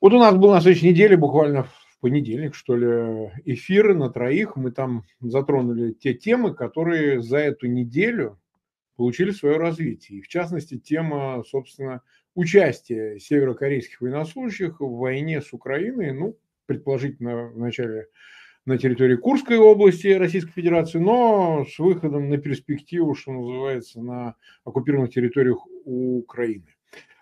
Вот у нас был на следующей неделе, буквально в понедельник, что ли, эфир на троих. Мы там затронули те темы, которые за эту неделю получили свое развитие. И в частности, тема, собственно, участия северокорейских военнослужащих в войне с Украиной, ну, предположительно, вначале на территории Курской области Российской Федерации, но с выходом на перспективу, что называется, на оккупированных территориях Украины.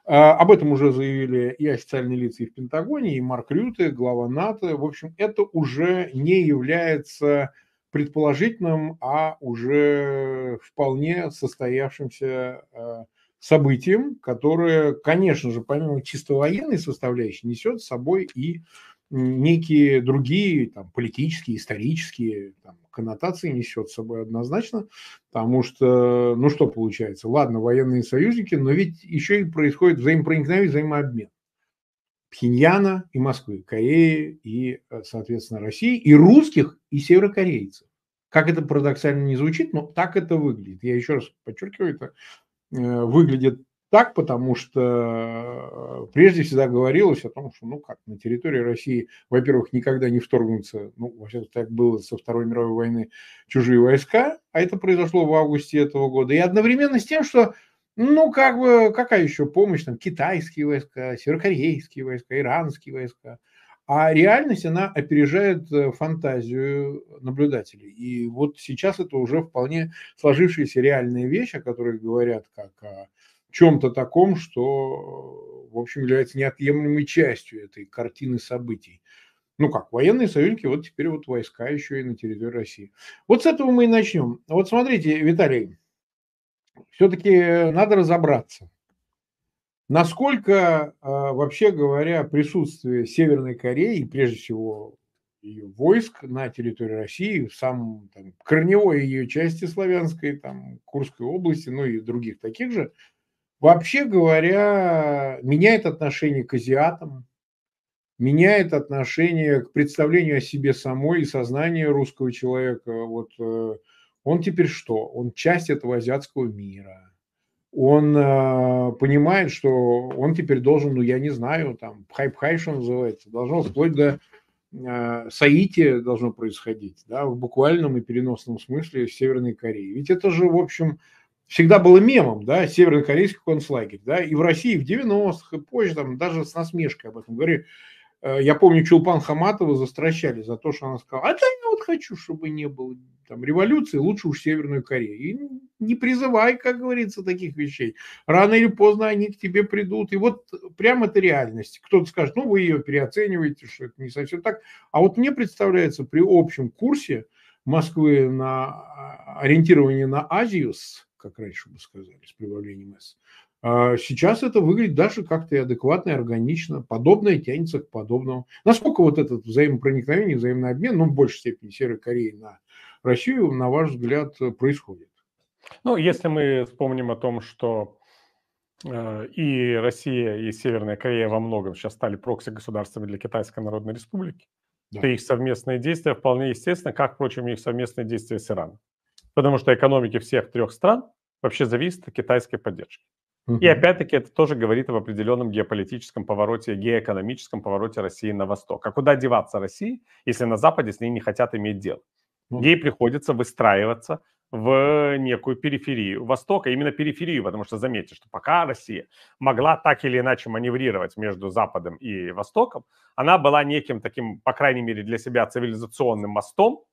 А, об этом уже заявили и официальные лица и в Пентагоне, и Марк Рюте, глава НАТО. В общем, это уже не является предположительным, а уже вполне состоявшимся э, событием, которое, конечно же, помимо чисто военной составляющей, несет с собой и некие другие там, политические, исторические там, коннотации несет с собой однозначно, потому что, ну что получается, ладно, военные союзники, но ведь еще и происходит взаимопроникновение, взаимообмен. Пхеньяна и Москвы, Кореи и, э, соответственно, России, и русских, и северокорейцев. Как это парадоксально не звучит, но так это выглядит. Я еще раз подчеркиваю, это э, выглядит так, потому что э, прежде всегда говорилось о том, что, ну как, на территории России, во-первых, никогда не вторгнутся, ну, вообще всяком так было со Второй мировой войны, чужие войска, а это произошло в августе этого года. И одновременно с тем, что, ну, как бы, какая еще помощь, там, китайские войска, северокорейские войска, иранские войска. А реальность, она опережает э, фантазию наблюдателей. И вот сейчас это уже вполне сложившаяся реальная вещь, о которой говорят как о чем-то таком, что, в общем, является неотъемлемой частью этой картины событий. Ну как, военные союзники, вот теперь вот войска еще и на территории России. Вот с этого мы и начнем. Вот смотрите, Виталий, все-таки э, надо разобраться, насколько, э, вообще говоря, присутствие Северной Кореи, прежде всего ее войск на территории России, в самом там, корневой ее части славянской, там, Курской области, ну и других таких же, Вообще говоря, меняет отношение к азиатам, меняет отношение к представлению о себе самой и сознание русского человека. Вот э, он теперь что? Он часть этого азиатского мира. Он э, понимает, что он теперь должен, ну я не знаю, там хайп-хай, что называется, должно вплоть до э, Саити должно происходить, да, в буквальном и переносном смысле в Северной Корее. Ведь это же, в общем, э, всегда было мемом, да, северокорейский концлагерь, да, и в России в 90-х, и позже, там, даже с насмешкой об этом говорю. Э, я помню, Чулпан Хаматова застращали за то, что она сказала, а да, я вот хочу, чтобы не было там, революции, лучше уж Северную Корею. И не призывай, как говорится, таких вещей. Рано или поздно они к тебе придут. И вот прямо это реальность. Кто-то скажет, ну, вы ее переоцениваете, что это не совсем так. А вот мне представляется, при общем курсе Москвы на а, ориентирование на Азию с как раньше бы сказали, с прибавлением S. А сейчас это выглядит даже как-то и адекватно, и органично. Подобное тянется к подобному. Насколько вот этот взаимопроникновение, взаимный обмен, ну, в большей степени Северной Кореи на Россию, на ваш взгляд, происходит? Ну, если мы вспомним о том, что э, и Россия, и Северная Корея во многом сейчас стали прокси-государствами для Китайской Народной Республики, да. то их совместные действия вполне естественно, как, впрочем, их совместные действия с Ираном. Потому что экономики всех трех стран вообще зависит от китайской поддержки. Угу. И опять-таки это тоже говорит об определенном геополитическом повороте, геоэкономическом повороте России на восток. А куда деваться России, если на Западе с ней не хотят иметь дело? Ну Ей приходится выстраиваться в некую периферию Востока, именно периферию, потому что заметьте, что пока Россия могла так или иначе маневрировать между Западом и Востоком, она была неким таким, по крайней мере для себя, цивилизационным мостом,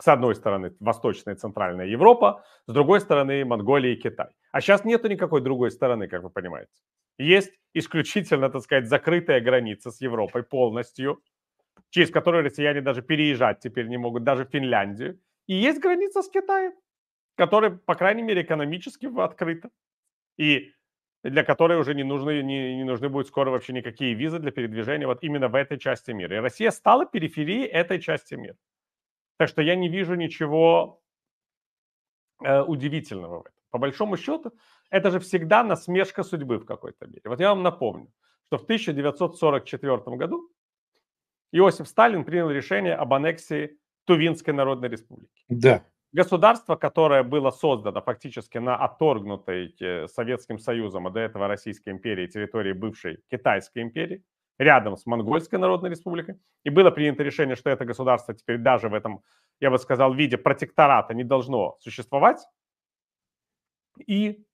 с одной стороны, Восточная и Центральная Европа, с другой стороны, Монголия и Китай. А сейчас нету никакой другой стороны, как вы понимаете. Есть исключительно, так сказать, закрытая граница с Европой полностью, через которую россияне даже переезжать теперь не могут, даже в Финляндию. И есть граница с Китаем, которая, по крайней мере, экономически открыта. И для которой уже не нужны, не, не нужны будут скоро вообще никакие визы для передвижения вот именно в этой части мира. И Россия стала периферией этой части мира. Так что я не вижу ничего э, удивительного в этом. По большому счету, это же всегда насмешка судьбы в какой-то мере. Вот я вам напомню, что в 1944 году Иосиф Сталин принял решение об аннексии Тувинской Народной Республики. Да. Государство, которое было создано фактически на отторгнутой э, Советским Союзом, а до этого Российской империи, территории бывшей Китайской империи, рядом с Монгольской Народной Республикой. И было принято решение, что это государство теперь даже в этом, я бы сказал, виде протектората не должно существовать. И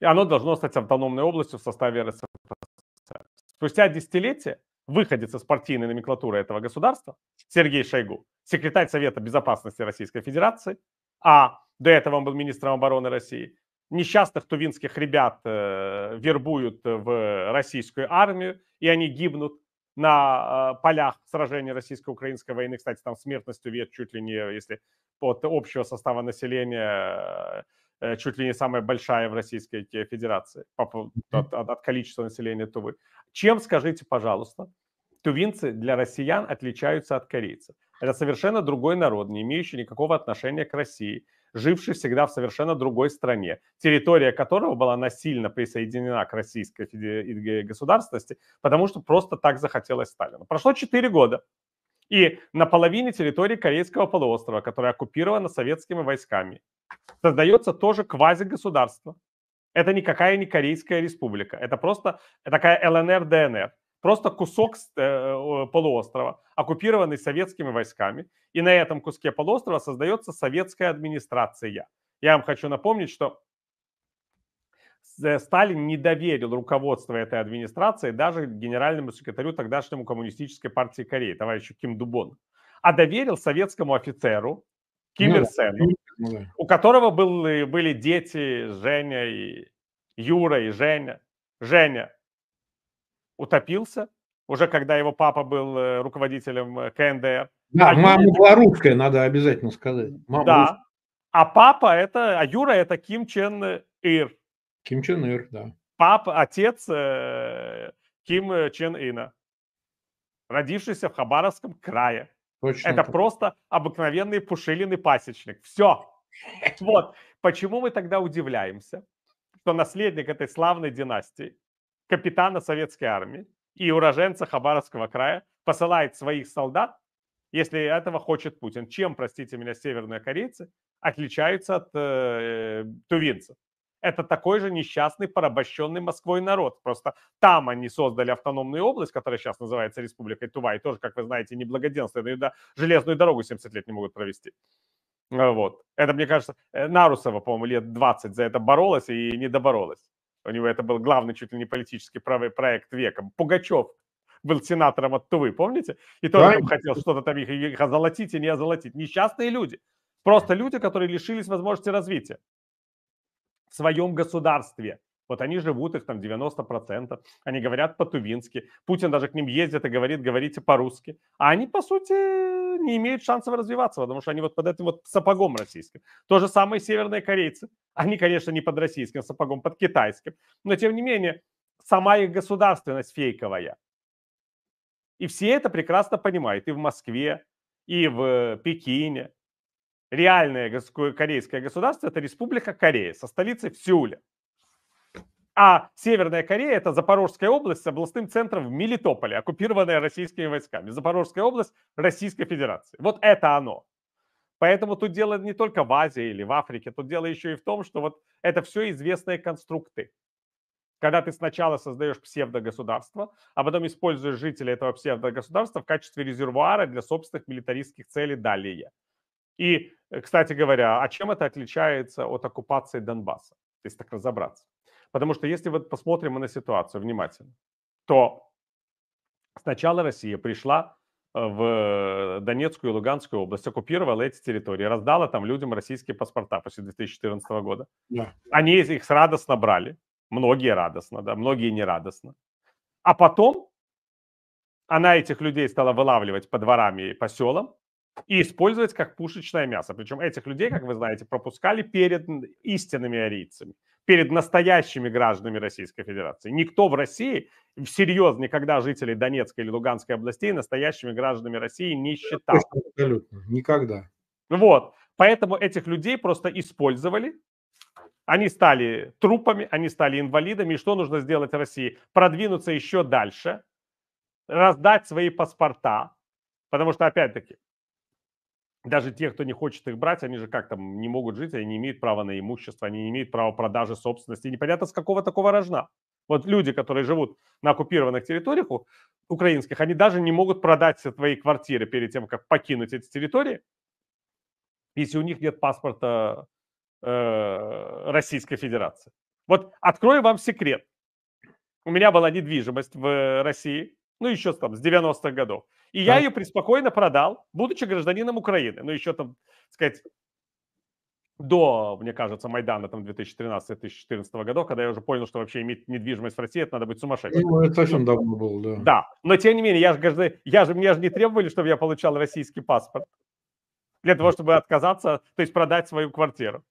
оно должно стать автономной областью в составе РСФСР. Спустя десятилетия выходец из партийной номенклатуры этого государства, Сергей Шойгу, секретарь Совета Безопасности Российской Федерации, а до этого он был министром обороны России, несчастных тувинских ребят э, вербуют в российскую армию, и они гибнут на э, полях сражений российско-украинской войны. Кстати, там смертность увет чуть ли не, если от общего состава населения, э, чуть ли не самая большая в Российской Федерации от, от, от количества населения Тувы. Чем, скажите, пожалуйста, тувинцы для россиян отличаются от корейцев? Это совершенно другой народ, не имеющий никакого отношения к России, живший всегда в совершенно другой стране, территория которого была насильно присоединена к российской э, государственности, потому что просто так захотелось Сталину. Прошло 4 года, и на половине территории Корейского полуострова, которая оккупирована советскими войсками, создается тоже квазигосударство. Это никакая не Корейская республика, это просто такая ЛНР-ДНР просто кусок э, полуострова, оккупированный советскими войсками. И на этом куске полуострова создается советская администрация. Я вам хочу напомнить, что э, Сталин не доверил руководство этой администрации даже генеральному секретарю тогдашнему коммунистической партии Кореи, товарищу Ким Дубон, а доверил советскому офицеру Ким ну Ир Сену, ну ну у которого был, э, были дети Женя и Юра и Женя. Женя утопился, уже когда его папа был э, руководителем э, КНДР. Да, а мама Юра... была русская, надо обязательно сказать. Мама да, русская. а папа это, а Юра это Ким Чен Ир. Ким Чен Ир, да. Папа, отец э, Ким Чен Ина, родившийся в Хабаровском крае. Точно это так. просто обыкновенный пушилиный пасечник. Все. Вот. Почему мы тогда удивляемся, что наследник этой славной династии капитана советской армии и уроженца Хабаровского края посылает своих солдат, если этого хочет Путин. Чем, простите меня, северные корейцы отличаются от э, тувинцев? Это такой же несчастный, порабощенный Москвой народ. Просто там они создали автономную область, которая сейчас называется Республикой Тува, и тоже, как вы знаете, неблагоденствие, но да, железную дорогу 70 лет не могут провести. Э, вот. Это, мне кажется, э, Нарусова, по-моему, лет 20 за это боролась и не доборолась. У него это был главный чуть ли не политический правый проект века. Пугачев был сенатором от Тувы, помните? И тоже да. хотел что-то там их, их озолотить и не озолотить. Несчастные люди. Просто люди, которые лишились возможности развития в своем государстве. Вот они живут, их там 90%, они говорят по-тувински. Путин даже к ним ездит и говорит, говорите по-русски. А они, по сути, не имеют шансов развиваться, потому что они вот под этим вот сапогом российским. То же самое северные корейцы. Они, конечно, не под российским сапогом, под китайским. Но, тем не менее, сама их государственность фейковая. И все это прекрасно понимают. И в Москве, и в э, Пекине. Реальное корейское государство – это Республика Корея со столицей в Сеуле. А Северная Корея – это Запорожская область с областным центром в Мелитополе, оккупированная российскими войсками. Запорожская область Российской Федерации. Вот это оно. Поэтому тут дело не только в Азии или в Африке, тут дело еще и в том, что вот это все известные конструкты. Когда ты сначала создаешь псевдогосударство, а потом используешь жителей этого псевдогосударства в качестве резервуара для собственных милитаристских целей далее. И, э, кстати говоря, а чем это отличается от оккупации Донбасса, если так разобраться? Потому что если вот посмотрим мы на ситуацию внимательно, то сначала Россия пришла э, в Донецкую и Луганскую область, оккупировала эти территории, раздала там людям российские паспорта после 2014 года. Yeah. Они их радостно брали, многие радостно, да, многие не радостно. А потом она этих людей стала вылавливать по дворам и по селам и использовать как пушечное мясо. Причем этих людей, как вы знаете, пропускали перед истинными арийцами перед настоящими гражданами Российской Федерации. Никто в России всерьез никогда жителей Донецкой или Луганской областей настоящими гражданами России не считал. Абсолютно, никогда. Вот, поэтому этих людей просто использовали, они стали трупами, они стали инвалидами. И что нужно сделать России? Продвинуться еще дальше, раздать свои паспорта, потому что, опять-таки, даже те, кто не хочет их брать, они же как там не могут жить, они не имеют права на имущество, они не имеют права продажи собственности. Непонятно, с какого такого рожна. Вот люди, которые живут на оккупированных территориях украинских, они даже не могут продать свои квартиры перед тем, как покинуть эти территории, если у них нет паспорта э, Российской Федерации. Вот открою вам секрет. У меня была недвижимость в э, России, ну, еще там с 90-х годов. И да. я ее преспокойно продал, будучи гражданином Украины. Ну, еще там, так сказать, до, мне кажется, Майдана там 2013-2014 года, когда я уже понял, что вообще иметь недвижимость в России, это надо быть сумасшедшим. Ну, это совсем давно было, да. Да, но тем не менее, я же, граждан... я же, мне же не требовали, чтобы я получал российский паспорт для того, чтобы отказаться, то есть продать свою квартиру.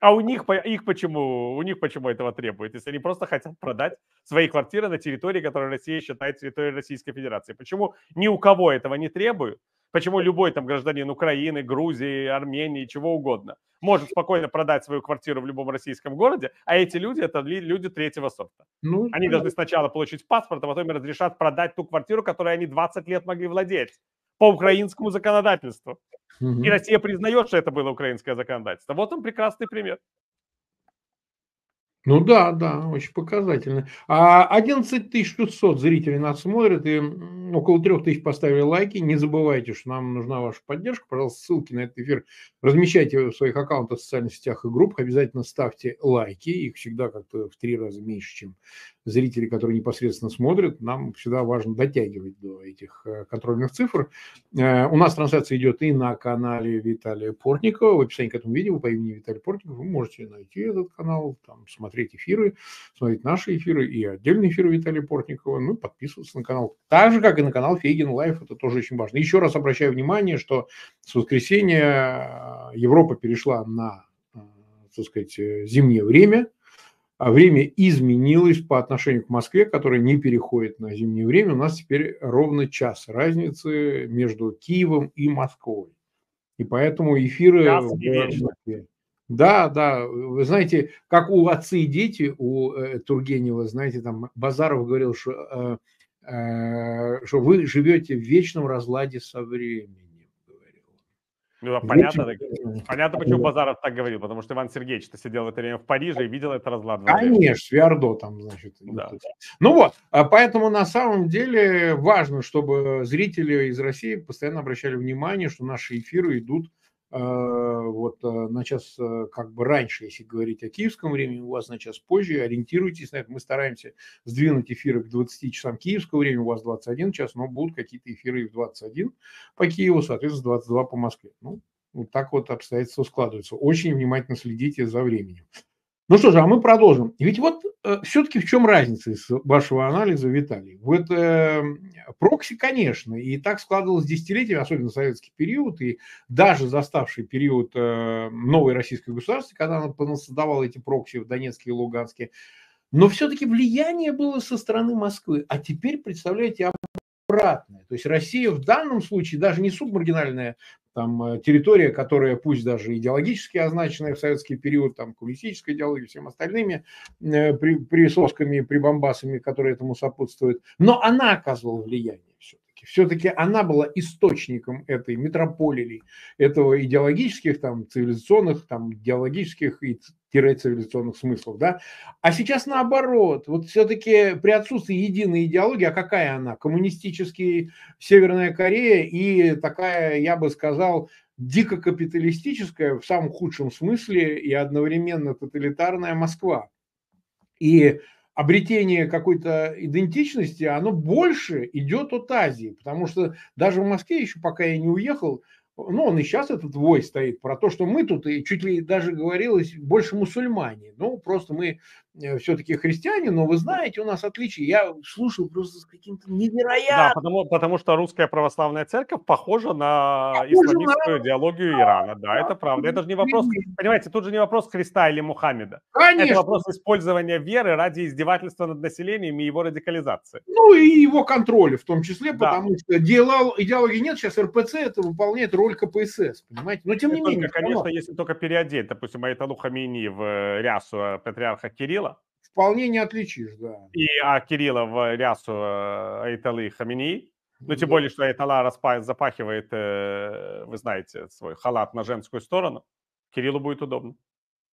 А у них, их почему, у них почему этого требует, если они просто хотят продать свои квартиры на территории, которую Россия считает территорией Российской Федерации? Почему ни у кого этого не требуют? Почему любой там гражданин Украины, Грузии, Армении, чего угодно, может спокойно продать свою квартиру в любом российском городе, а эти люди – это люди третьего сорта. Ну, они да. должны сначала получить паспорт, а потом им разрешат продать ту квартиру, которой они 20 лет могли владеть по украинскому законодательству. Угу. И Россия признает, что это было украинское законодательство. Вот он прекрасный пример. Ну да, да, очень показательно. А 11600 зрителей нас смотрят, и около 3000 поставили лайки. Не забывайте, что нам нужна ваша поддержка. Пожалуйста, ссылки на этот эфир размещайте в своих аккаунтах, в социальных сетях и группах. Обязательно ставьте лайки. Их всегда как-то в три раза меньше, чем зрители, которые непосредственно смотрят. Нам всегда важно дотягивать до этих э, контрольных цифр. Э, у нас трансляция идет и на канале Виталия Портникова. В описании к этому видео по имени Виталий Портников вы можете найти этот канал, там смотреть смотреть эфиры, смотреть наши эфиры и отдельные эфиры Виталия Портникова, ну, подписываться на канал. Так же, как и на канал Фейгин Лайф, это тоже очень важно. Еще раз обращаю внимание, что с воскресенья э, Европа перешла на, э, так сказать, э, зимнее время, а время изменилось по отношению к Москве, которая не переходит на зимнее время. У нас теперь ровно час разницы между Киевом и Москвой. И поэтому эфиры... Час и да, да, вы знаете, как у «Отцы и дети» у э, Тургенева, знаете, там Базаров говорил, что, э, э, что вы живете в вечном разладе со временем, говорил. Ну, да, понятно, так, понятно, почему да. Базаров так говорил, потому что Иван Сергеевич-то сидел в это время в Париже и видел это разлад. Конечно, Свиардо там, значит. Да. Вот. Ну вот, а поэтому на самом деле важно, чтобы зрители из России постоянно обращали внимание, что наши эфиры идут а, вот а, на час а, как бы раньше, если говорить о киевском времени, у вас на час позже, ориентируйтесь на это. Мы стараемся сдвинуть эфиры к 20 часам киевского времени, у вас 21 час, но будут какие-то эфиры и в 21 по Киеву, соответственно, 22 по Москве. Ну, вот так вот обстоятельства складываются. Очень внимательно следите за временем. Ну что же, а мы продолжим. Ведь вот э, все-таки в чем разница из вашего анализа, Виталий? Вот э, прокси, конечно, и так складывалось десятилетиями, особенно советский период, и даже заставший период э, новой российской государства, когда она понасадавала эти прокси в Донецке и Луганске, но все-таки влияние было со стороны Москвы. А теперь, представляете, обратное. То есть Россия в данном случае даже не субмаргинальная там э, территория, которая пусть даже идеологически означенная в советский период, там коммунистической идеологией, всем остальными э, при, присосками, прибамбасами, которые этому сопутствуют, но она оказывала влияние. Америки. Все-таки она была источником этой метрополии, этого идеологических, там, цивилизационных, там, идеологических и цивилизационных смыслов, да. А сейчас наоборот, вот все-таки при отсутствии единой идеологии, а какая она? Коммунистический Северная Корея и такая, я бы сказал, дико капиталистическая в самом худшем смысле и одновременно тоталитарная Москва. И обретение какой-то идентичности, оно больше идет от Азии, потому что даже в Москве еще пока я не уехал, ну, он и сейчас этот вой стоит про то, что мы тут, и чуть ли даже говорилось, больше мусульмане. Ну, просто мы Э, все-таки христиане, но вы знаете, у нас отличие. Я слушал просто с каким-то невероятным... Да, потому, потому что русская православная церковь похожа на похожа исламистскую на... идеологию Ирана. Да, да, это правда. Это же не вопрос, понимаете, тут же не вопрос Христа или Мухаммеда. Конечно. Это вопрос использования веры ради издевательства над населением и его радикализации. Ну и его контроля в том числе, да. потому что делал, идеологии нет, сейчас РПЦ это выполняет роль КПСС, понимаете? Но тем не, не менее... Только, конечно, если только переодеть, допустим, Айталу Хамини в э, рясу э, патриарха Кирилла, вполне не отличишь, да. И а Кирилла в э, рясу э, Айталы Хамини. Ну, тем да. более, что Айтала распа... запахивает, э, вы знаете, свой халат на женскую сторону. Кириллу будет удобно.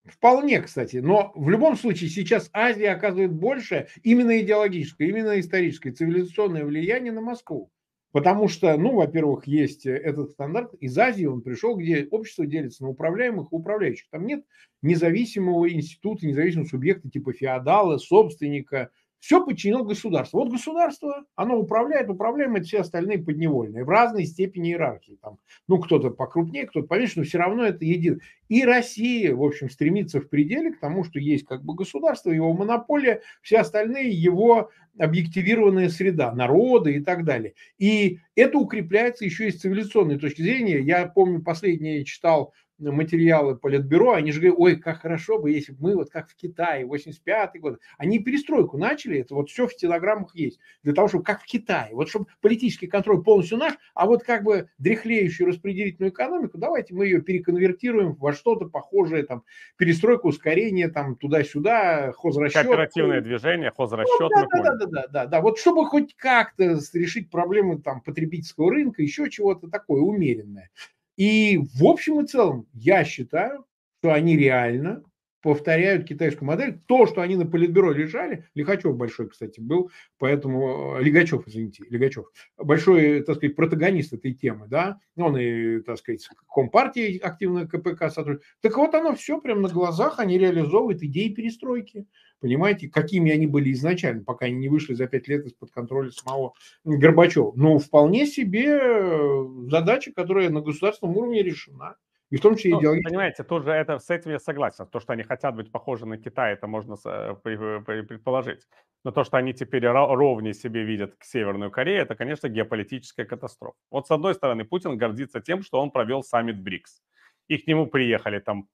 Вполне, кстати. Но в любом случае сейчас Азия оказывает больше именно идеологическое, именно историческое, цивилизационное влияние на Москву. Потому что, ну, во-первых, есть э, этот стандарт. Из Азии он пришел, где общество делится на управляемых и управляющих. Там нет независимого института, независимого субъекта типа феодала, собственника, все подчинил государству. Вот государство, оно управляет, управляем это все остальные подневольные в разной степени иерархии. Там, ну, кто-то покрупнее, кто-то поменьше, но все равно это едино. И Россия, в общем, стремится в пределе к тому, что есть как бы государство, его монополия, все остальные его объективированная среда, народы и так далее. И это укрепляется еще и с цивилизационной точки зрения. Я помню, последнее читал материалы Политбюро, они же говорят, ой, как хорошо бы, если бы мы, вот как в Китае, 85-й год. Они перестройку начали, это вот все в телограммах есть, для того, чтобы как в Китае, вот чтобы политический контроль полностью наш, а вот как бы дряхлеющую распределительную экономику, давайте мы ее переконвертируем во что-то похожее, там, перестройку, ускорение, там, туда-сюда, хозрасчет. Кооперативное движение, хозрасчет. Ну, да, да, да, да, да, да, вот чтобы хоть как-то решить проблемы там потребительского рынка, еще чего-то такое умеренное. И в общем и целом я считаю, что они реально повторяют китайскую модель. То, что они на политбюро лежали, Лихачев большой, кстати, был, поэтому э, Лигачев, извините, Лигачев, большой, так сказать, протагонист этой темы, да, он и, так сказать, с Компартией активно КПК сотрудничает. Так вот оно все прямо на глазах, они реализовывают идеи перестройки. Понимаете, какими они были изначально, пока они не вышли за пять лет из-под контроля самого Горбачева. Но вполне себе э, задача, которая на государственном уровне решена. И в том числе ну, идеологически. Понимаете, тоже это, с этим я согласен. То, что они хотят быть похожи на Китай, это можно э, э, предположить. Но то, что они теперь ровнее себе видят к Северную Корею, это, конечно, геополитическая катастрофа. Вот с одной стороны, Путин гордится тем, что он провел саммит БРИКС. И к нему приехали там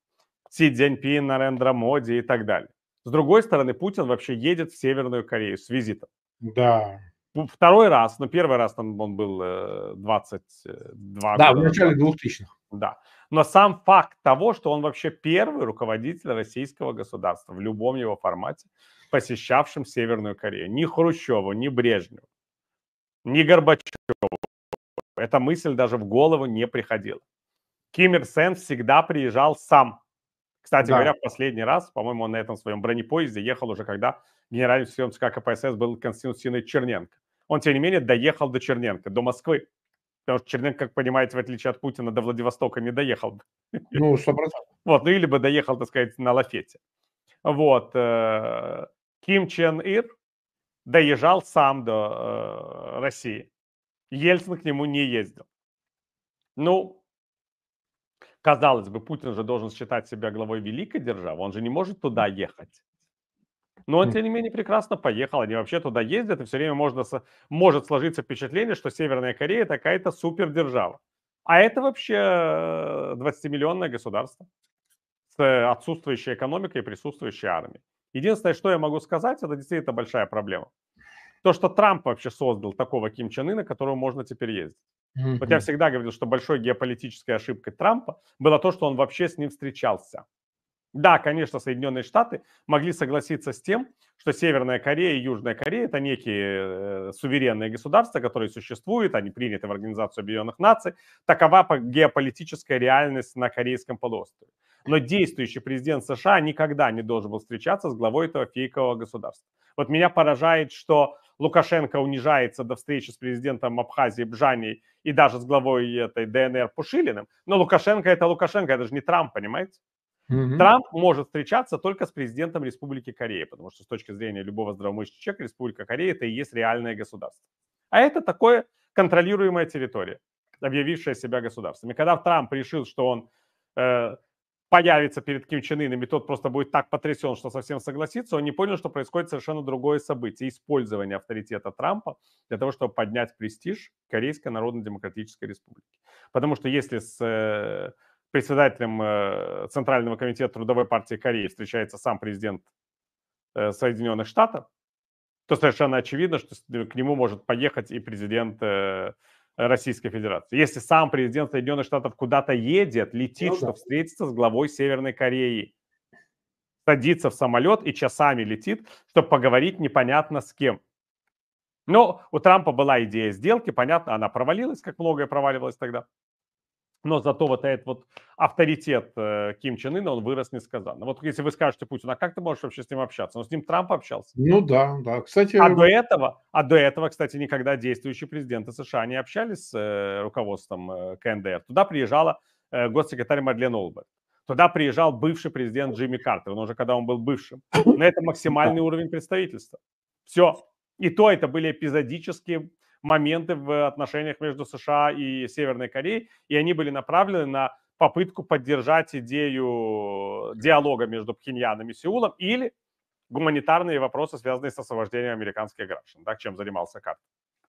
Си Цзиньпин, Нарендра Моди и так далее. С другой стороны, Путин вообще едет в Северную Корею с визитом. Да. Второй раз, но ну, первый раз там он был 22 да, года. Да, в начале 2000-х. Да но сам факт того, что он вообще первый руководитель российского государства в любом его формате, посещавшим Северную Корею. Ни Хрущеву, ни Брежневу, ни Горбачеву. Эта мысль даже в голову не приходила. Ким Ир Сен всегда приезжал сам. Кстати да. говоря, в последний раз, по-моему, он на этом своем бронепоезде ехал уже, когда генеральным секретарем ЦК КПСС был Константин Синович Черненко. Он, тем не менее, доехал до Черненко, до Москвы. Потому что Черненко, как понимаете, в отличие от Путина, до Владивостока не доехал бы. Ну, 100%. Вот, ну или бы доехал, так сказать, на лафете. Вот. Э, Ким Чен Ир доезжал сам до э, России. Ельцин к нему не ездил. Ну, казалось бы, Путин же должен считать себя главой великой державы. Он же не может туда ехать. Но, он, тем не менее, прекрасно поехал. Они вообще туда ездят, и все время можно, может сложиться впечатление, что Северная Корея такая-то супердержава. А это вообще 20-миллионное государство с э, отсутствующей экономикой и присутствующей армией. Единственное, что я могу сказать, это действительно большая проблема. То, что Трамп вообще создал такого Ким Чен Ына, которого можно теперь ездить. mm Вот я всегда говорил, что большой геополитической ошибкой Трампа было то, что он вообще с ним встречался. Да, конечно, Соединенные Штаты могли согласиться с тем, что Северная Корея и Южная Корея – это некие э, суверенные государства, которые существуют, они приняты в Организацию Объединенных Наций. Такова геополитическая реальность на Корейском полуострове. Но действующий президент США никогда не должен был встречаться с главой этого фейкового государства. Вот меня поражает, что Лукашенко унижается до встречи с президентом Абхазии Бжани и даже с главой этой ДНР Пушилиным. Но Лукашенко – это Лукашенко, это же не Трамп, понимаете? Угу. Трамп может встречаться только с президентом Республики Корея, потому что с точки зрения любого здравомыслящего человека Республика Корея это и есть реальное государство. А это такое контролируемая территория, объявившая себя государством. И когда Трамп решил, что он э, появится перед Ким Чен Ыном, и тот просто будет так потрясен, что совсем согласится, он не понял, что происходит совершенно другое событие. Использование авторитета Трампа для того, чтобы поднять престиж Корейской Народно-Демократической Республики. Потому что если с... Э, председателем э, Центрального комитета Трудовой партии Кореи встречается сам президент э, Соединенных Штатов, то совершенно очевидно, что э, к нему может поехать и президент Российской Федерации. Если сам президент Соединенных Штатов куда-то едет, летит, ну, да. чтобы встретиться с главой Северной Кореи, садится в самолет и часами летит, чтобы поговорить непонятно с кем. Но у Трампа была идея сделки, понятно, она провалилась, как многое проваливалось тогда. Но зато вот этот вот авторитет э, Ким Чен Ына, он вырос несказанно. Вот если вы скажете Путину, а как ты можешь вообще с ним общаться? Ну, с ним Трамп общался. Ну да, да. Кстати... А до этого, а до этого, кстати, никогда действующие президенты США не общались с э, руководством э, КНДР. Туда приезжала э, госсекретарь Мадлен Олберт. Туда приезжал бывший президент Джимми Картер, но уже когда он был бывшим. Но это максимальный уровень представительства. Все. И то это были эпизодические моменты в отношениях между США и Северной Кореей, и они были направлены на попытку поддержать идею э, диалога между Пхеньяном и Сеулом или гуманитарные вопросы, связанные с освобождением американских граждан, так, чем занимался Картер.